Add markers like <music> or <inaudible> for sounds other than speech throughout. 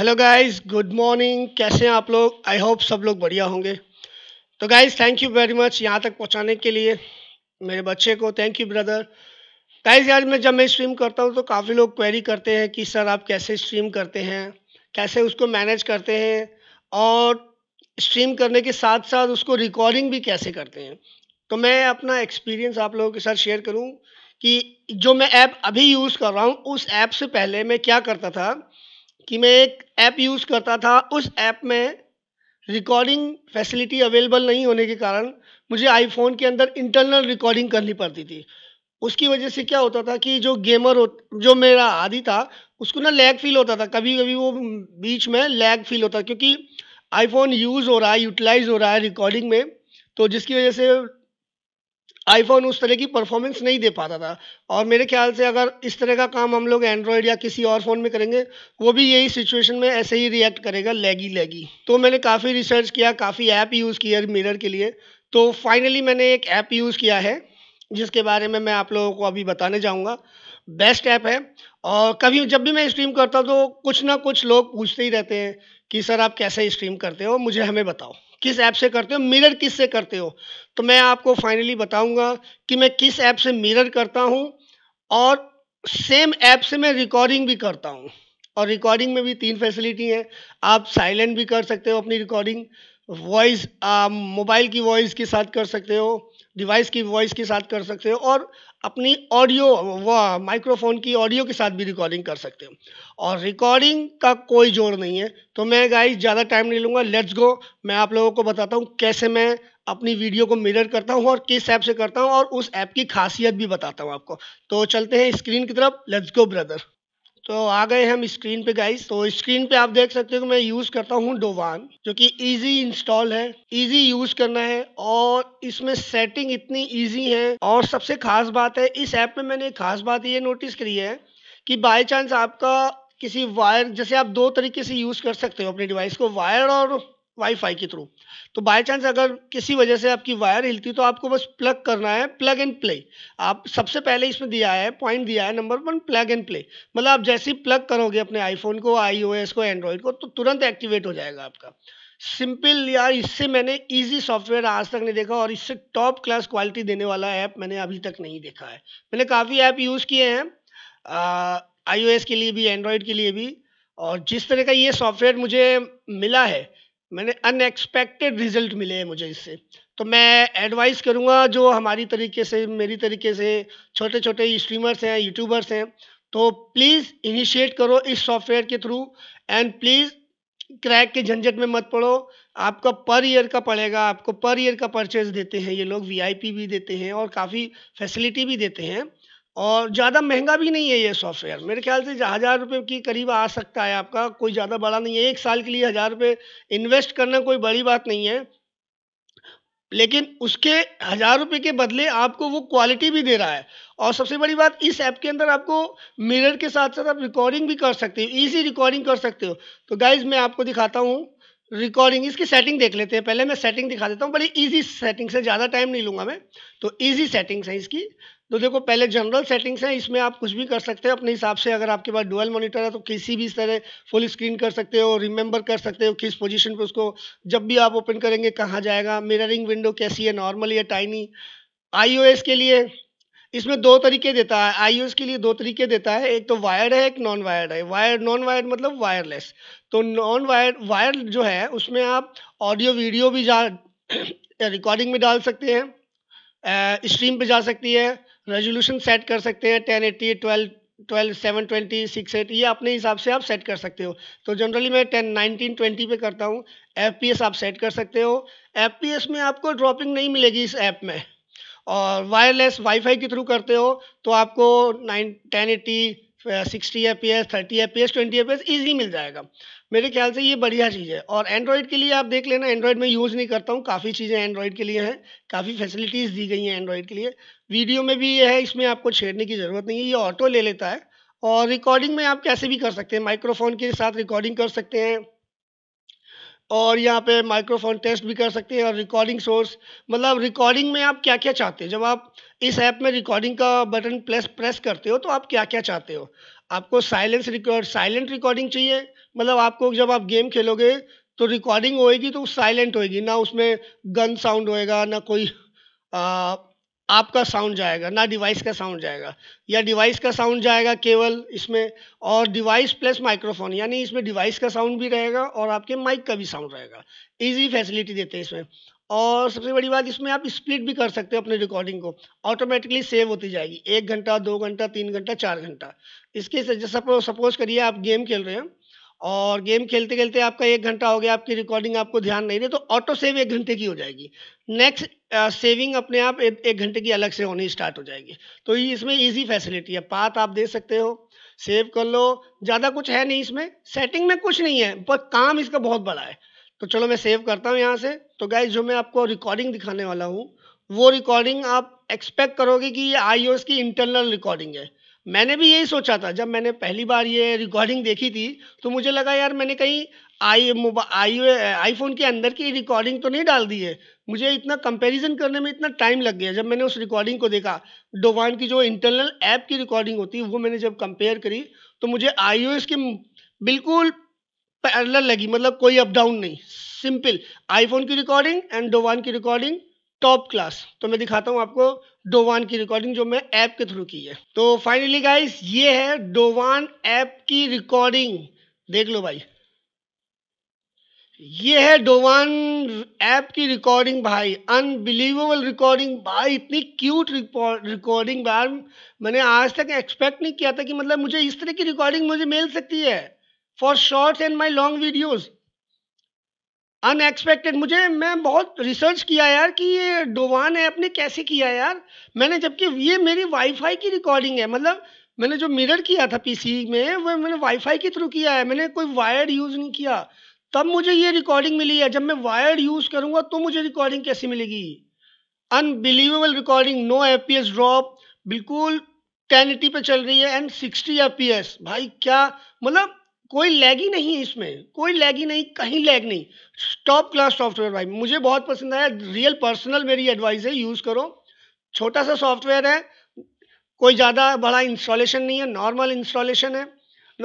hello guys good morning कैसे हैं आप लोग आई होप सब लोग बढ़िया होंगे तो guys thank you very much यहाँ तक पहुँचाने के लिए मेरे बच्चे को थैंक यू ब्रदर गाइस यार मैं जब मैं स्ट्रीम करता हूँ तो काफ़ी लोग क्वेरी करते हैं कि सर आप कैसे स्ट्रीम करते हैं कैसे उसको मैनेज करते हैं और स्ट्रीम करने के साथ साथ उसको रिकॉर्डिंग भी कैसे करते हैं तो मैं अपना एक्सपीरियंस आप लोगों के साथ शेयर करूँ कि जो मैं ऐप अभी यूज़ कर रहा हूँ उस ऐप से पहले मैं क्या करता था कि मैं एक ऐप यूज़ करता था उस ऐप में रिकॉर्डिंग फैसिलिटी अवेलेबल नहीं होने के कारण मुझे आईफोन के अंदर इंटरनल रिकॉर्डिंग करनी पड़ती थी उसकी वजह से क्या होता था कि जो गेमर हो जो मेरा आदि था उसको ना लैग फील होता था कभी कभी वो बीच में लैग फील होता क्योंकि आईफोन यूज़ हो रहा है यूटिलाइज हो रहा है रिकॉर्डिंग में तो जिसकी वजह से आईफोन उस तरह की परफॉर्मेंस नहीं दे पाता था और मेरे ख्याल से अगर इस तरह का काम हम लोग एंड्रॉयड या किसी और फ़ोन में करेंगे वो भी यही सिचुएशन में ऐसे ही रिएक्ट करेगा लैगी लैगी तो मैंने काफ़ी रिसर्च किया काफ़ी ऐप यूज़ किया मिरर के लिए तो फाइनली मैंने एक ऐप यूज़ किया है जिसके बारे में मैं आप लोगों को अभी बताने जाऊँगा बेस्ट ऐप है और कभी जब भी मैं स्ट्रीम करता हूँ तो कुछ ना कुछ लोग पूछते ही रहते हैं कि सर आप कैसे स्ट्रीम करते हो मुझे हमें बताओ किस ऐप से करते हो मिरर किस से करते हो तो मैं आपको फाइनली बताऊंगा कि मैं किस ऐप से मिरर करता हूं और सेम ऐप से मैं रिकॉर्डिंग भी करता हूं और रिकॉर्डिंग में भी तीन फैसिलिटी हैं आप साइलेंट भी कर सकते हो अपनी रिकॉर्डिंग वॉइस मोबाइल की वॉइस के साथ कर सकते हो डिवाइस की वॉइस के साथ कर सकते हो और अपनी ऑडियो व माइक्रोफोन की ऑडियो के साथ भी रिकॉर्डिंग कर सकते हो और रिकॉर्डिंग का कोई जोर नहीं है तो मैं गाइस ज़्यादा टाइम नहीं लूँगा लेट्स गो मैं आप लोगों को बताता हूँ कैसे मैं अपनी वीडियो को मिरर करता हूँ और किस ऐप से करता हूँ और उस ऐप की खासियत भी बताता हूँ आपको तो चलते हैं स्क्रीन की तरफ लेट्स गो ब्रदर तो आ गए हम स्क्रीन पे गाइस तो स्क्रीन पे आप देख सकते हो कि मैं यूज़ करता हूँ डोवान जो कि इजी इंस्टॉल है इजी यूज़ करना है और इसमें सेटिंग इतनी इजी है और सबसे खास बात है इस ऐप में मैंने एक खास बात ये नोटिस करी है कि बाय चांस आपका किसी वायर जैसे आप दो तरीके से यूज़ कर सकते हो अपने डिवाइस को वायर और वाईफाई के थ्रू तो बाय चांस अगर किसी वजह से आपकी वायर हिलती तो आपको बस प्लग करना है प्लग एंड प्ले आप सबसे पहले इसमें दिया है पॉइंट दिया है number one plug and play मतलब आप जैसे ही प्लग करोगे अपने आईफोन को आईओएस को एंड्रॉयड को तो तुरंत एक्टिवेट हो जाएगा आपका सिंपल यार इससे मैंने इजी सॉफ्टवेयर आज तक नहीं देखा और इससे टॉप क्लास क्वालिटी देने वाला ऐप मैंने अभी तक नहीं देखा है मैंने काफ़ी ऐप यूज़ किए हैं आईओएस के लिए भी एंड्रॉयड के लिए भी और जिस तरह का ये सॉफ्टवेयर मुझे मिला है मैंने अनएक्सपेक्टेड रिजल्ट मिले हैं मुझे इससे तो मैं एडवाइस करूँगा जो हमारी तरीके से मेरी तरीके से छोटे छोटे स्ट्रीमर्स हैं यूट्यूबर्स हैं तो प्लीज़ इनिशिएट करो इस सॉफ्टवेयर के थ्रू एंड प्लीज़ क्रैक के झंझट में मत पड़ो आपका पर ईयर का पड़ेगा आपको पर ईयर का परचेज देते हैं ये लोग वीआईपी भी देते हैं और काफ़ी फैसिलिटी भी देते हैं और ज़्यादा महंगा भी नहीं है ये सॉफ्टवेयर मेरे ख्याल से हज़ार रुपये की करीब आ सकता है आपका कोई ज़्यादा बड़ा नहीं है एक साल के लिए हज़ार रुपये इन्वेस्ट करना कोई बड़ी बात नहीं है लेकिन उसके हज़ार रुपये के बदले आपको वो क्वालिटी भी दे रहा है और सबसे बड़ी बात इस ऐप के अंदर आपको मिरर के साथ साथ आप रिकॉर्डिंग भी कर सकते हो ईजी रिकॉर्डिंग कर सकते हो तो गाइज़ मैं आपको दिखाता हूँ रिकॉर्डिंग इसकी सेटिंग देख लेते हैं पहले मैं सेटिंग दिखा देता हूँ बड़ी ईजी सेटिंग्स से ज़्यादा टाइम नहीं लूँगा मैं तो ईजी सेटिंग्स से है इसकी तो देखो पहले जनरल सेटिंग्स हैं इसमें आप कुछ भी कर सकते हो अपने हिसाब से अगर आपके पास डुअल मॉनिटर है तो किसी भी तरह फुल स्क्रीन कर सकते हो रिमेंबर कर सकते हो किस पोजीशन पे उसको जब भी आप ओपन करेंगे कहाँ जाएगा मिररिंग विंडो कैसी है नॉर्मल या टाइनी आईओएस के लिए इसमें दो तरीके देता है आई के लिए दो तरीके देता है एक तो वायर्ड है एक नॉन वायर्ड है वायर नॉन वायर्ड मतलब वायरलेस तो नॉन वायर वायर जो है उसमें आप ऑडियो वीडियो भी जा रिकॉर्डिंग <coughs> में डाल सकते हैं स्ट्रीम पर जा सकती है रेजोल्यूशन सेट कर सकते हैं ten eighty twelve twelve seven twenty six eight ये अपने हिसाब से आप सेट कर सकते हो तो जनरली मैं टेन नाइनटीन ट्वेंटी पे करता हूँ एफ पी एस आप सेट कर सकते हो एफ पी एस में आपको ड्रॉपिंग नहीं मिलेगी इस ऐप में और वायरलेस वाईफाई के थ्रू करते हो तो आपको nine ten eighty sixty F P S thirty F P S twenty F P S easy मिल जाएगा मेरे ख्याल से ये बढ़िया चीज़ है और एंड्रॉयड के लिए आप देख लेना एंड्रॉयड में यूज़ नहीं करता हूँ काफ़ी चीज़ें एंड्रॉयड के लिए हैं काफ़ी फैसिलिटीज़ दी गई हैं एंड्रॉयड के लिए वीडियो में भी ये है इसमें आपको छेड़ने की ज़रूरत नहीं है ये ऑटो ले लेता है और रिकॉर्डिंग में आप कैसे भी कर सकते हैं माइक्रोफोन के साथ रिकॉर्डिंग कर सकते हैं और यहाँ पे माइक्रोफोन टेस्ट भी कर सकते हैं और रिकॉर्डिंग सोर्स मतलब रिकॉर्डिंग में आप क्या क्या चाहते हैं जब आप इस ऐप में रिकॉर्डिंग का बटन प्लस प्रेस करते हो तो आप क्या क्या चाहते हो आपको साइलेंस रिकॉर्ड साइलेंट रिकॉर्डिंग चाहिए मतलब आपको जब आप गेम खेलोगे तो रिकॉर्डिंग होएगी तो साइलेंट होएगी ना उसमें गन साउंड होएगा ना कोई आ, आपका साउंड जाएगा ना डिवाइस का साउंड जाएगा या डिवाइस का साउंड जाएगा केवल इसमें और डिवाइस प्लस माइक्रोफोन यानी इसमें डिवाइस का साउंड भी रहेगा और आपके माइक का भी साउंड रहेगा इजी फैसिलिटी देते हैं इसमें और सबसे बड़ी बात इसमें आप स्प्लिट भी कर सकते हो अपने रिकॉर्डिंग को ऑटोमेटिकली सेव होती जाएगी एक घंटा दो घंटा तीन घंटा चार घंटा इसके सपोज करिए आप गेम खेल रहे हैं और गेम खेलते खेलते आपका एक घंटा हो गया आपकी रिकॉर्डिंग आपको ध्यान नहीं रही तो ऑटो सेव एक घंटे की हो जाएगी नेक्स्ट सेविंग uh, अपने आप ए, एक घंटे की अलग से होनी स्टार्ट हो जाएगी तो इसमें ईजी फैसिलिटी है पात आप दे सकते हो सेव कर लो ज़्यादा कुछ है नहीं इसमें सेटिंग में कुछ नहीं है पर काम इसका बहुत बड़ा है तो चलो मैं सेव करता हूँ यहाँ से तो गाय जो मैं आपको रिकॉर्डिंग दिखाने वाला हूँ वो रिकॉर्डिंग आप एक्सपेक्ट करोगे कि ये आई की इंटरनल रिकॉर्डिंग है मैंने भी यही सोचा था जब मैंने पहली बार ये रिकॉर्डिंग देखी थी तो मुझे लगा यार मैंने कहीं आई आई आईफोन के अंदर की रिकॉर्डिंग तो नहीं डाल दी है मुझे इतना कंपैरिजन करने में इतना टाइम लग गया जब मैंने उस रिकॉर्डिंग को देखा डोवान की जो इंटरनल ऐप की रिकॉर्डिंग होती है वो मैंने जब कंपेयर करी तो मुझे आई के बिल्कुल पैरल लगी मतलब कोई अप डाउन नहीं सिंपल आईफोन की रिकॉर्डिंग एंड डोवान की रिकॉर्डिंग टॉप क्लास तो मैं दिखाता हूँ आपको डोवान की रिकॉर्डिंग जो मैं ऐप के थ्रू की है तो फाइनली गाइस ये है डोवान ऐप की रिकॉर्डिंग देख लो भाई ये है डोवान ऐप की रिकॉर्डिंग भाई अनबिलीवेबल रिकॉर्डिंग भाई इतनी क्यूट रिकॉर्डिंग बार मैंने आज तक एक्सपेक्ट नहीं किया था कि मतलब मुझे इस तरह की रिकॉर्डिंग मुझे मिल सकती है for shorts and my long videos unexpected मुझे मैं बहुत रिसर्च किया यार कि ये डोवान ऐप ने कैसे किया यार मैंने जबकि ये मेरी वाईफाई की रिकॉर्डिंग है मतलब मैंने जो मिरर किया था पीसी में वो मैंने वाईफाई के थ्रू किया है मैंने कोई वायर्ड यूज़ नहीं किया तब मुझे ये रिकॉर्डिंग मिली है जब मैं वायर्ड यूज़ करूँगा तो मुझे रिकॉर्डिंग कैसे मिलेगी unbelievable recording no F drop बिल्कुल टेन पे चल रही है एंड सिक्सटी एफ भाई क्या मतलब कोई लैग ही नहीं इसमें कोई लैग ही नहीं कहीं लैग नहीं टॉप क्लास सॉफ्टवेयर भाई मुझे बहुत पसंद आया रियल पर्सनल मेरी एडवाइस है यूज़ करो छोटा सा सॉफ्टवेयर है कोई ज़्यादा बड़ा इंस्टॉलेशन नहीं है नॉर्मल इंस्टॉलेशन है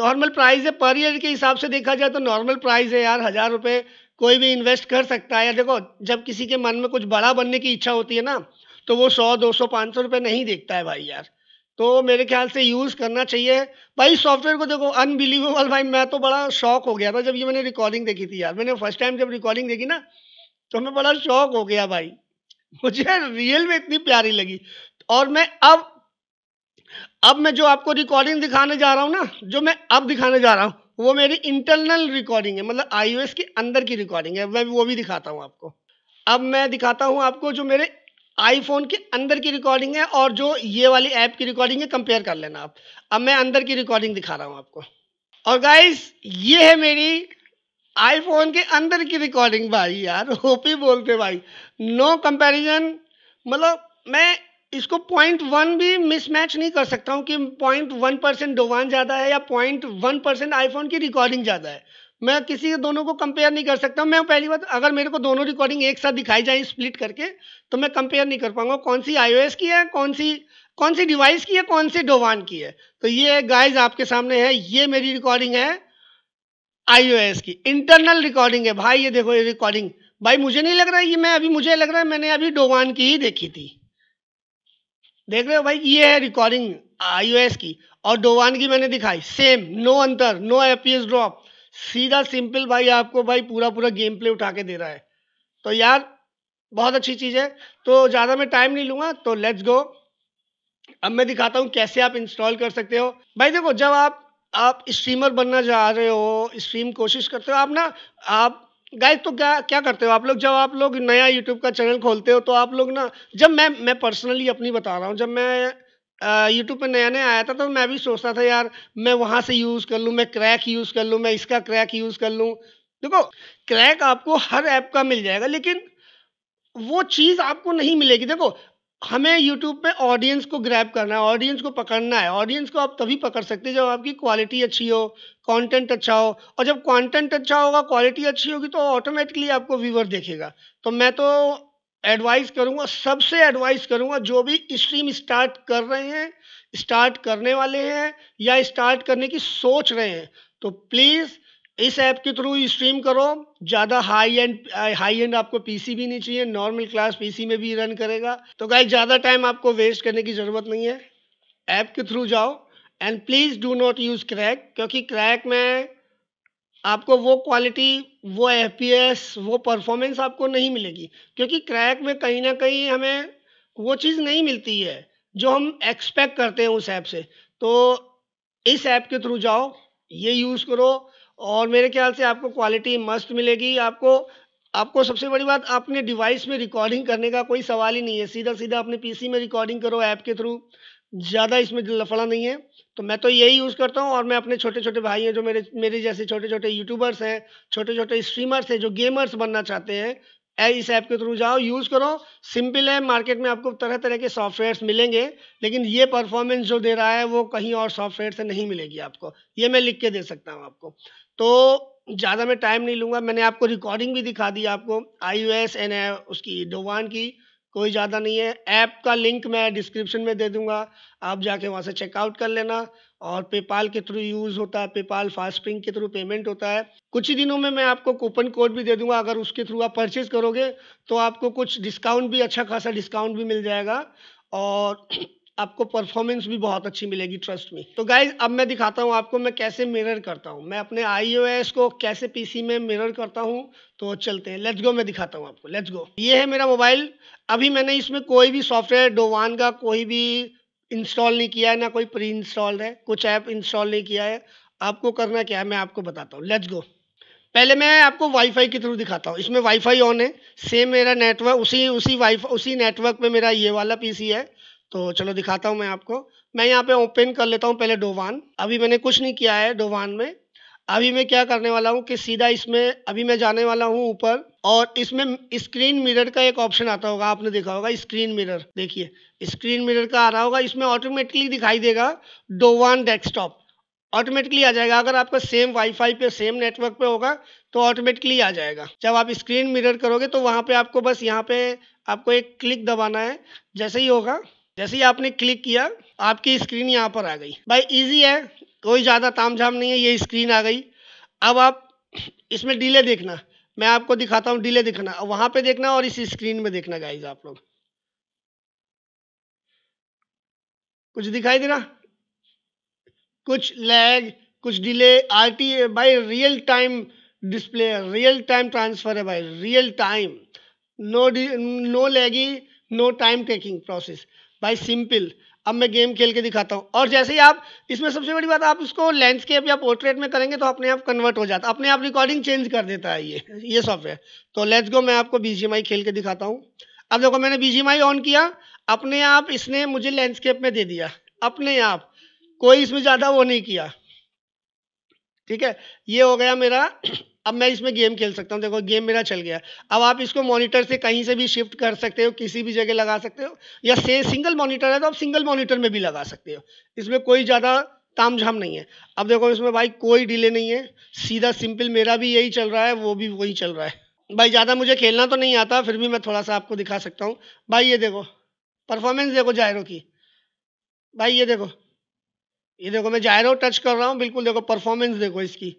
नॉर्मल प्राइस है पर ईयर के हिसाब से देखा जाए तो नॉर्मल प्राइस है यार हज़ार रुपये कोई भी इन्वेस्ट कर सकता है या देखो जब किसी के मन में कुछ बड़ा बनने की इच्छा होती है ना तो वो सौ दो सौ पाँच सौ रुपये नहीं देखता है भाई यार तो मेरे ख्याल से यूज़ करना चाहिए भाई सॉफ्टवेयर को देखो अनबिलीवेबल भाई मैं तो बड़ा शौक हो गया था जब ये मैंने रिकॉर्डिंग देखी थी यार मैंने फर्स्ट टाइम जब रिकॉर्डिंग देखी ना तो मैं बड़ा शौक हो गया भाई मुझे रियल में इतनी प्यारी लगी और मैं अब अब मैं जो आपको रिकॉर्डिंग दिखाने जा रहा हूँ ना जो मैं अब दिखाने जा रहा हूँ वो मेरी इंटरनल रिकॉर्डिंग है मतलब आईओएस के अंदर की रिकॉर्डिंग है मैं वो भी दिखाता हूँ आपको अब मैं दिखाता हूँ आपको जो मेरे आईफोन के अंदर की रिकॉर्डिंग है और जो ये वाली ऐप की रिकॉर्डिंग है कंपेयर कर लेना आप अब मैं अंदर की रिकॉर्डिंग दिखा रहा हूँ आपको और गाइस ये है मेरी आईफोन के अंदर की रिकॉर्डिंग भाई यार होप बोलते भाई नो कंपैरिजन मतलब मैं इसको पॉइंट वन भी मिसमैच नहीं कर सकता हूँ कि पॉइंट वन परसेंट डोवान ज़्यादा है या पॉइंट वन परसेंट आईफोन की रिकॉर्डिंग ज़्यादा है मैं किसी दोनों को कंपेयर नहीं कर सकता मैं पहली बात अगर मेरे को दोनों रिकॉर्डिंग एक साथ दिखाई जाए स्प्लिट करके तो मैं कंपेयर नहीं कर पाऊंगा कौन सी आईओएस की है कौन सी कौन सी डिवाइस की है कौन सी डोवान की है तो ये गाइज आपके सामने है ये मेरी रिकॉर्डिंग है आईओएस की इंटरनल रिकॉर्डिंग है भाई ये देखो ये रिकॉर्डिंग भाई मुझे नहीं लग रहा है ये मैं अभी मुझे लग रहा है मैंने अभी डोवान की ही देखी थी देख रहे हो भाई ये है रिकॉर्डिंग आईओएस की और डोवान की मैंने दिखाई सेम नो अंतर नो एपीएस ड्रॉप सीधा सिंपल भाई आपको भाई पूरा पूरा गेम प्ले उठा के दे रहा है तो यार बहुत अच्छी चीज़ है तो ज़्यादा मैं टाइम नहीं लूँगा तो लेट्स गो अब मैं दिखाता हूँ कैसे आप इंस्टॉल कर सकते हो भाई देखो जब आप आप स्ट्रीमर बनना चाह रहे हो स्ट्रीम कोशिश करते हो आप ना आप गाइस तो क्या क्या करते हो आप लोग जब आप लोग नया यूट्यूब का चैनल खोलते हो तो आप लोग ना जब मैं मैं पर्सनली अपनी बता रहा हूँ जब मैं यूट्यूब पे नया नया आया था तो मैं भी सोचता था यार मैं वहाँ से यूज़ कर लूँ मैं क्रैक यूज़ कर लूँ मैं इसका क्रैक यूज़ कर लूँ देखो क्रैक आपको हर ऐप का मिल जाएगा लेकिन वो चीज़ आपको नहीं मिलेगी देखो हमें यूट्यूब पे ऑडियंस को ग्रैब करना है ऑडियंस को पकड़ना है ऑडियंस को आप तभी पकड़ सकते हैं जब आपकी क्वालिटी अच्छी हो कंटेंट अच्छा हो और जब कंटेंट अच्छा होगा क्वालिटी अच्छी होगी तो ऑटोमेटिकली आपको व्यूवर देखेगा तो मैं तो एडवाइस करूंगा सबसे एडवाइस करूंगा जो भी स्ट्रीम स्टार्ट कर रहे हैं स्टार्ट करने वाले हैं या स्टार्ट करने की सोच रहे हैं तो प्लीज़ इस ऐप के थ्रू स्ट्रीम करो ज़्यादा हाई एंड हाई एंड आपको पीसी भी नहीं चाहिए नॉर्मल क्लास पीसी में भी रन करेगा तो गाइस ज़्यादा टाइम आपको वेस्ट करने की ज़रूरत नहीं है ऐप के थ्रू जाओ and please do not use crack क्योंकि क्रैक में आपको वो क्वालिटी वो एफ वो परफॉर्मेंस आपको नहीं मिलेगी क्योंकि क्रैक में कहीं ना कहीं हमें वो चीज़ नहीं मिलती है जो हम एक्सपेक्ट करते हैं उस ऐप से तो इस ऐप के थ्रू जाओ ये यूज़ करो और मेरे ख्याल से आपको क्वालिटी मस्त मिलेगी आपको आपको सबसे बड़ी बात अपने डिवाइस में रिकॉर्डिंग करने का कोई सवाल ही नहीं है सीधा सीधा अपने पीसी में रिकॉर्डिंग करो ऐप के थ्रू ज़्यादा इसमें लफड़ा नहीं है तो मैं तो यही यूज़ करता हूँ और मैं अपने छोटे छोटे भाई हैं जो मेरे मेरे जैसे छोटे छोटे यूट्यूबर्स हैं छोटे छोटे स्ट्रीमर्स हैं जो गेमर्स बनना चाहते हैं इस ऐप के थ्रू जाओ यूज़ करो सिंपल है मार्केट में आपको तरह तरह के सॉफ्टवेयर्स मिलेंगे लेकिन ये परफॉर्मेंस जो दे रहा है वो कहीं और सॉफ्टवेयर से नहीं मिलेगी आपको ये मैं लिख के दे सकता हूँ आपको तो ज़्यादा मैं टाइम नहीं लूँगा मैंने आपको रिकॉर्डिंग भी दिखा दी आपको आई यू एस एन उसकी डोवान की कोई ज़्यादा नहीं है ऐप का लिंक मैं डिस्क्रिप्शन में दे दूंगा आप जाके वहाँ से चेकआउट कर लेना और पेपाल के थ्रू यूज़ होता है पेपाल फास्ट पिंक के थ्रू पेमेंट होता है कुछ ही दिनों में मैं आपको कूपन कोड भी दे दूंगा अगर उसके थ्रू आप परचेज़ करोगे तो आपको कुछ डिस्काउंट भी अच्छा खासा डिस्काउंट भी मिल जाएगा और आपको परफॉर्मेंस भी बहुत अच्छी मिलेगी ट्रस्ट में तो गाइज अब मैं दिखाता हूँ आपको मैं कैसे मिरर करता हूँ मैं अपने आई को कैसे पीसी में मिरर करता हूँ तो चलते हैं लेट्स गो मैं दिखाता हूँ आपको लेट्स गो ये है मेरा मोबाइल अभी मैंने इसमें कोई भी सॉफ्टवेयर डोवान का कोई भी इंस्टॉल नहीं किया है ना कोई प्री इंस्टॉल्ड है कुछ ऐप इंस्टॉल नहीं किया है आपको करना क्या है मैं आपको बताता हूँ लेट्स गो पहले मैं आपको वाईफाई के थ्रू दिखाता हूँ इसमें वाईफाई ऑन है सेम मेरा नेटवर्क उसी उसी वाईफाई उसी नेटवर्क पे मेरा ये वाला पीसी है तो चलो दिखाता हूँ मैं आपको मैं यहाँ पे ओपन कर लेता हूँ पहले डोवान अभी मैंने कुछ नहीं किया है डोवान में अभी मैं क्या करने वाला हूँ कि सीधा इसमें अभी मैं जाने वाला हूँ ऊपर और इसमें स्क्रीन मिरर का एक ऑप्शन आता होगा आपने देखा होगा स्क्रीन मिरर देखिए स्क्रीन मिरर का आ रहा होगा इसमें ऑटोमेटिकली दिखाई देगा डोवान डेस्कटॉप ऑटोमेटिकली आ जाएगा अगर आपका सेम वाईफाई पे सेम नेटवर्क पे होगा तो ऑटोमेटिकली आ जाएगा जब आप स्क्रीन मिरर करोगे तो वहाँ पे आपको बस यहाँ पे आपको एक क्लिक दबाना है जैसे ही होगा जैसे ही आपने क्लिक किया आपकी स्क्रीन यहाँ पर आ गई भाई इजी है कोई ज़्यादा तामझाम नहीं है ये स्क्रीन आ गई अब आप इसमें डिले देखना मैं आपको दिखाता हूँ डिले दिखाना वहाँ पे देखना और इस स्क्रीन में देखना गाइज आप लोग कुछ दिखाई देना कुछ लैग कुछ डिले आर टी भाई real time display real time transfer है भाई real time no no laggy no time taking process भाई सिंपल अब मैं गेम खेल के दिखाता हूँ और जैसे ही आप इसमें सबसे बड़ी बात आप उसको लैंडस्केप या पोर्ट्रेट में करेंगे तो अपने आप कन्वर्ट हो जाता है अपने आप रिकॉर्डिंग चेंज कर देता है ये ये सॉफ्टवेयर तो लेट्स गो मैं आपको बी खेल के दिखाता हूँ अब देखो मैंने बी ऑन किया अपने आप इसने मुझे लैंडस्केप में दे दिया अपने आप कोई इसमें ज़्यादा वो नहीं किया ठीक है ये हो गया मेरा अब मैं इसमें गेम खेल सकता हूँ देखो गेम मेरा चल गया अब आप इसको मॉनिटर से कहीं से भी शिफ्ट कर सकते हो किसी भी जगह लगा सकते हो या से सिंगल मॉनिटर है तो आप सिंगल मॉनिटर में भी लगा सकते हो इसमें कोई ज़्यादा तामझाम नहीं है अब देखो इसमें भाई कोई डिले नहीं है सीधा सिंपल मेरा भी यही चल रहा है वो भी वही चल रहा है भाई ज़्यादा मुझे खेलना तो नहीं आता फिर भी मैं थोड़ा सा आपको दिखा सकता हूँ भाई ये देखो परफॉर्मेंस देखो जायरो की भाई ये देखो ये देखो मैं जायरो टच कर रहा हूँ बिल्कुल देखो परफॉर्मेंस देखो इसकी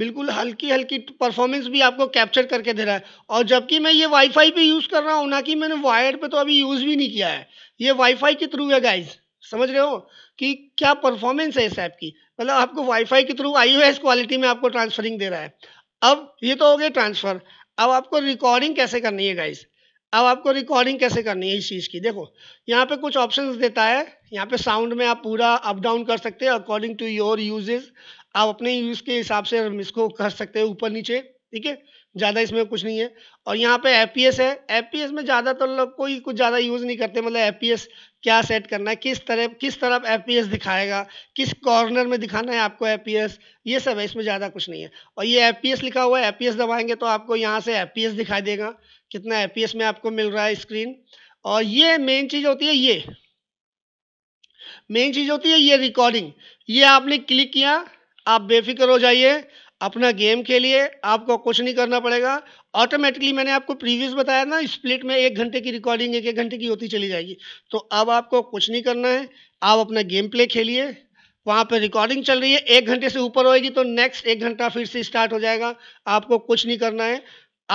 बिल्कुल हल्की हल्की परफॉर्मेंस भी आपको कैप्चर करके दे रहा है और जबकि मैं ये वाईफाई पे यूज़ कर रहा हूँ ना कि मैंने वायर पे तो अभी यूज़ भी नहीं किया है ये वाईफाई के थ्रू है गाइज समझ रहे हो कि क्या परफॉर्मेंस है इस ऐप की मतलब आपको वाईफाई के थ्रू आई क्वालिटी में आपको ट्रांसफरिंग दे रहा है अब ये तो हो गया ट्रांसफ़र अब आपको रिकॉर्डिंग कैसे करनी है गाइज़ अब आपको रिकॉर्डिंग कैसे करनी है इस चीज़ की देखो यहाँ पे कुछ ऑप्शंस देता है यहाँ पे साउंड में आप पूरा अप डाउन कर सकते हैं अकॉर्डिंग टू योर यूजेज आप अपने यूज़ के हिसाब से इसको कर सकते हैं ऊपर नीचे ठीक है ज़्यादा इसमें कुछ नहीं है और यहाँ पे एफ है एफ में ज़्यादातर तो लोग कोई कुछ ज़्यादा यूज़ नहीं करते मतलब एफ क्या सेट करना है किस तरह किस तरफ एफ दिखाएगा किस कॉर्नर में दिखाना है आपको एफ ये सब है इसमें ज़्यादा कुछ नहीं है और ये एफ लिखा हुआ है एफ दबाएंगे तो आपको यहाँ से एफ दिखाई देगा कितना एफ में आपको मिल रहा है स्क्रीन और ये मेन चीज़ होती है ये मेन चीज़ होती है ये रिकॉर्डिंग ये आपने क्लिक किया आप बेफिक्र हो जाइए अपना गेम खेलिए आपको कुछ नहीं करना पड़ेगा ऑटोमेटिकली मैंने आपको प्रीवियस बताया ना स्प्लिट में एक घंटे की रिकॉर्डिंग एक एक घंटे की होती चली जाएगी तो अब आपको कुछ नहीं करना है आप अपना गेम प्ले खेलिए वहाँ पर रिकॉर्डिंग चल रही है एक घंटे से ऊपर होएगी तो नेक्स्ट एक घंटा फिर से स्टार्ट हो जाएगा आपको कुछ नहीं करना है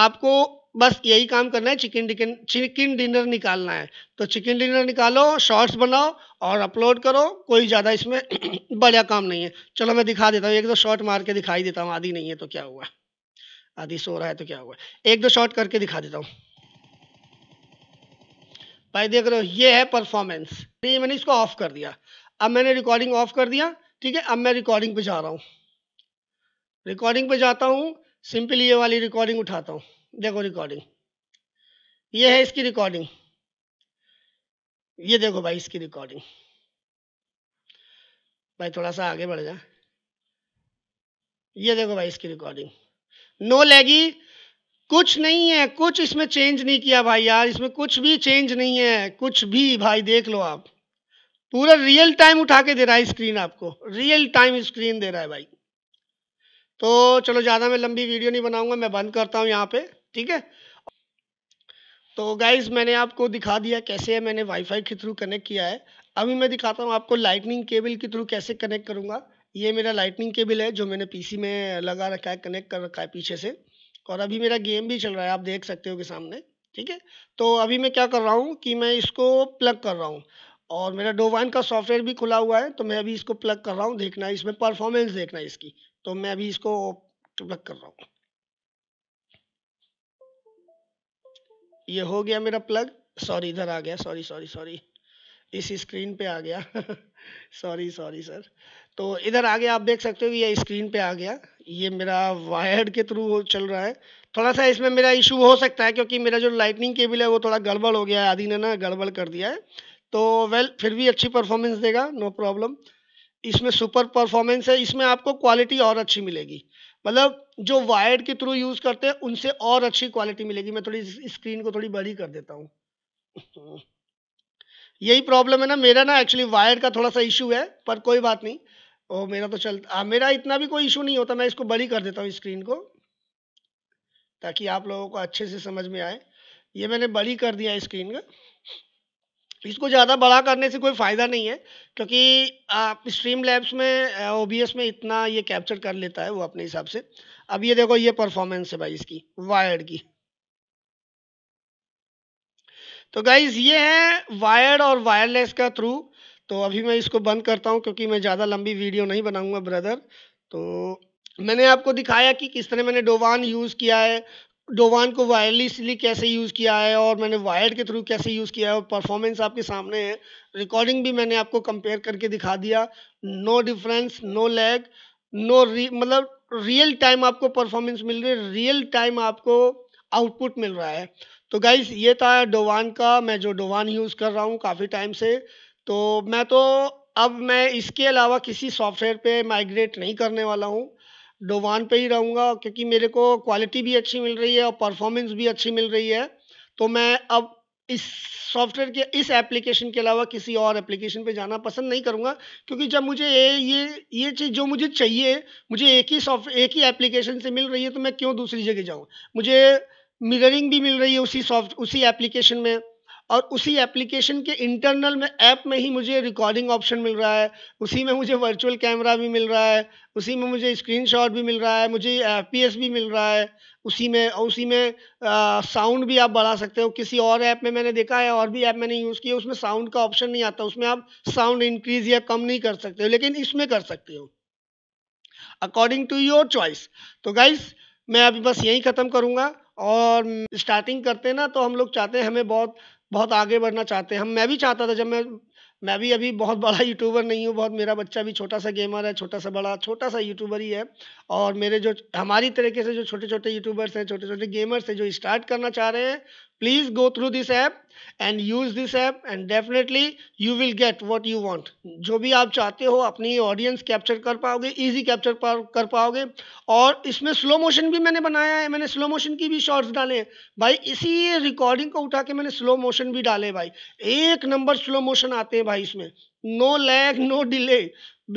आपको बस यही काम करना है चिकन डिकन चिकन डिनर निकालना है तो चिकन डिनर निकालो शॉर्ट्स बनाओ और अपलोड करो कोई ज़्यादा इसमें <clears throat> बढ़िया काम नहीं है चलो मैं दिखा देता हूँ एक दो शॉर्ट मार के दिखाई देता हूँ आदि नहीं है तो क्या हुआ आदि सो रहा है तो क्या हुआ एक दो शॉर्ट करके दिखा देता हूँ भाई देख रहे हो ये है परफॉर्मेंस ये मैंने इसको ऑफ कर दिया अब मैंने रिकॉर्डिंग ऑफ कर दिया ठीक है अब मैं रिकॉर्डिंग पे जा रहा हूँ रिकॉर्डिंग पे जाता हूँ सिंपली ये वाली रिकॉर्डिंग उठाता हूँ देखो रिकॉर्डिंग ये है इसकी रिकॉर्डिंग ये देखो भाई इसकी रिकॉर्डिंग भाई थोड़ा सा आगे बढ़ जा ये देखो भाई इसकी रिकॉर्डिंग नो लेगी कुछ नहीं है कुछ इसमें चेंज नहीं किया भाई यार इसमें कुछ भी चेंज नहीं है कुछ भी भाई देख लो आप पूरा रियल टाइम उठा के दे रहा है स्क्रीन आपको रियल टाइम स्क्रीन दे रहा है भाई तो चलो ज़्यादा मैं लंबी वीडियो नहीं बनाऊंगा मैं बंद करता हूँ यहाँ पे ठीक है तो गाइज मैंने आपको दिखा दिया कैसे है मैंने वाईफाई के थ्रू कनेक्ट किया है अभी मैं दिखाता हूँ आपको लाइटनिंग केबल के थ्रू कैसे कनेक्ट करूँगा ये मेरा लाइटनिंग केबल है जो मैंने पीसी में लगा रखा है कनेक्ट कर रखा है पीछे से और अभी मेरा गेम भी चल रहा है आप देख सकते हो कि सामने ठीक है तो अभी मैं क्या कर रहा हूँ कि मैं इसको प्लग कर रहा हूँ और मेरा डोवाइन का सॉफ्टवेयर भी खुला हुआ है तो मैं अभी इसको प्लग कर रहा हूँ देखना है इसमें परफॉर्मेंस देखना है इसकी तो मैं अभी इसको प्लग कर रहा हूँ ये हो गया मेरा प्लग सॉरी इधर आ गया सॉरी सॉरी सॉरी इस स्क्रीन पे आ गया सॉरी सॉरी सर तो इधर आ गया आप देख सकते हो कि ये स्क्रीन पे आ गया ये मेरा वायर्ड के थ्रू चल रहा है थोड़ा सा इसमें मेरा इशू हो सकता है क्योंकि मेरा जो लाइटनिंग केबल है वो थोड़ा गड़बड़ हो गया है आदि ने ना गड़बड़ कर दिया है तो वेल फिर भी अच्छी परफॉर्मेंस देगा नो प्रॉब्लम इसमें सुपर परफॉर्मेंस है इसमें आपको क्वालिटी और अच्छी मिलेगी मतलब जो वायर के थ्रू यूज़ करते हैं उनसे और अच्छी क्वालिटी मिलेगी मैं थोड़ी स्क्रीन को थोड़ी बड़ी कर देता हूँ यही प्रॉब्लम है ना मेरा ना एक्चुअली वायर का थोड़ा सा इशू है पर कोई बात नहीं ओ मेरा तो चल आ, मेरा इतना भी कोई इशू नहीं होता मैं इसको बड़ी कर देता हूँ स्क्रीन को ताकि आप लोगों को अच्छे से समझ में आए ये मैंने बड़ी कर दिया स्क्रीन का इसको ज़्यादा बड़ा करने से कोई फ़ायदा नहीं है क्योंकि आप स्ट्रीम लैब्स में ओ में इतना ये कैप्चर कर लेता है वो अपने हिसाब से अब ये देखो ये परफॉर्मेंस है भाई इसकी वायर्ड की तो गाइज ये है वायर्ड और वायरलेस का थ्रू तो अभी मैं इसको बंद करता हूँ क्योंकि मैं ज़्यादा लंबी वीडियो नहीं बनाऊँगा ब्रदर तो मैंने आपको दिखाया कि किस तरह मैंने डोवान यूज़ किया है डोवान को वायरलेसली कैसे यूज़ किया है और मैंने वायर्ड के थ्रू कैसे यूज़ किया है और परफॉर्मेंस आपके सामने है रिकॉर्डिंग भी मैंने आपको कंपेयर करके दिखा दिया no difference no lag no re मतलब रियल टाइम आपको परफॉर्मेंस मिल रही है रियल टाइम आपको आउटपुट मिल रहा है तो गाइज ये था डोवान का मैं जो डोवान यूज़ कर रहा हूँ काफ़ी टाइम से तो मैं तो अब मैं इसके अलावा किसी सॉफ्टवेयर पे माइग्रेट नहीं करने वाला हूँ डोवान पे ही रहूँगा क्योंकि मेरे को क्वालिटी भी अच्छी मिल रही है और परफॉर्मेंस भी अच्छी मिल रही है तो मैं अब इस सॉफ्टवेयर के इस एप्लीकेशन के अलावा किसी और एप्लीकेशन पे जाना पसंद नहीं करूँगा क्योंकि जब मुझे ये ये ये चीज़ जो मुझे चाहिए मुझे एक ही सॉफ्ट एक ही एप्लीकेशन से मिल रही है तो मैं क्यों दूसरी जगह जाऊँ मुझे मिररिंग भी मिल रही है उसी सॉफ्ट उसी एप्लीकेशन में और उसी एप्लीकेशन के इंटरनल में ऐप में ही मुझे रिकॉर्डिंग ऑप्शन मिल रहा है उसी में मुझे वर्चुअल कैमरा भी मिल रहा है उसी में मुझे स्क्रीनशॉट भी मिल रहा है मुझे एफ भी मिल रहा है उसी में उसी में साउंड भी आप बढ़ा सकते हो किसी और ऐप में मैंने देखा है और भी ऐप मैंने यूज़ किया उसमें साउंड का ऑप्शन नहीं आता उसमें आप साउंड इंक्रीज या कम नहीं कर सकते हो लेकिन इसमें कर सकते हो अकॉर्डिंग टू योर चॉइस तो गाइज मैं अभी बस यही ख़त्म करूँगा और स्टार्टिंग करते ना तो हम लोग चाहते हैं हमें बहुत बहुत आगे बढ़ना चाहते हैं हम मैं भी चाहता था जब मैं मैं भी अभी बहुत बड़ा यूट्यूबर <laughs> नहीं हूँ बहुत मेरा बच्चा भी छोटा सा गेमर है छोटा सा बड़ा छोटा सा यूट्यूबर ही है और मेरे जो हमारी तरीके से जो छोटे छोटे यूट्यूबर्स हैं छोटे छोटे गेमर्स हैं जो स्टार्ट करना चाह रहे हैं please go through this app and use this app and definitely you will get what you want jo bhi aap chahte ho apni audience capture kar paoge easy capture pa kar paoge aur isme slow motion bhi maine banaya hai maine slow motion ki bhi shots dale bhai isi recording ko utha ke maine slow motion bhi dale bhai ek number slow motion aate hai bhai isme no lag no delay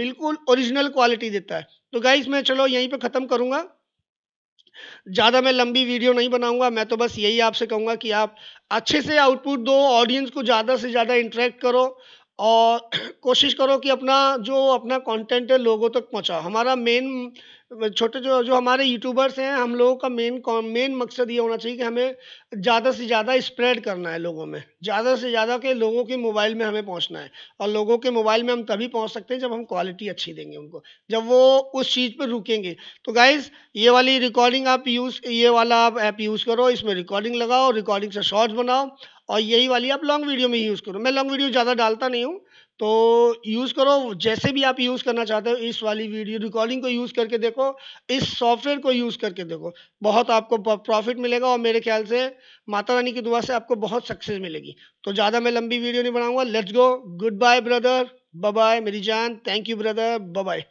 bilkul original quality deta hai तो guys मैं चलो यहीं पे ख़त्म करूँगा ज़्यादा मैं लंबी वीडियो नहीं बनाऊंगा मैं तो बस यही आपसे कहूंगा कि आप अच्छे से आउटपुट दो ऑडियंस को ज़्यादा से ज़्यादा इंटरेक्ट करो और <clears throat> कोशिश करो कि अपना जो अपना कंटेंट है लोगों तक पहुंचाओ हमारा मेन छोटे जो जो हमारे यूट्यूबर्स हैं हम लोगों का मेन मेन मकसद ये होना चाहिए कि हमें ज़्यादा से ज़्यादा स्प्रेड करना है लोगों में ज़्यादा से ज़्यादा के लोगों के मोबाइल में हमें पहुंचना है और लोगों के मोबाइल में हम तभी पहुंच सकते हैं जब हम क्वालिटी अच्छी देंगे उनको जब वो उस चीज़ पर रुकेंगे तो गाइज़ ये वाली रिकॉर्डिंग आप यूज़ ये वाला आप ऐप यूज़ करो इसमें रिकॉर्डिंग लगाओ रिकॉर्डिंग से शॉर्ट्स बनाओ और यही वाली आप लॉन्ग वीडियो में यूज़ करो मैं लॉन्ग वीडियो ज़्यादा डालता नहीं हूँ तो यूज़ करो जैसे भी आप यूज़ करना चाहते हो इस वाली वीडियो रिकॉर्डिंग को यूज़ करके देखो इस सॉफ्टवेयर को यूज़ करके देखो बहुत आपको प्रॉफिट मिलेगा और मेरे ख्याल से माता रानी की दुआ से आपको बहुत सक्सेस मिलेगी तो ज़्यादा मैं लंबी वीडियो नहीं बनाऊंगा let's go goodbye brother bye मेरी जान थैंक यू ब्रदर बाय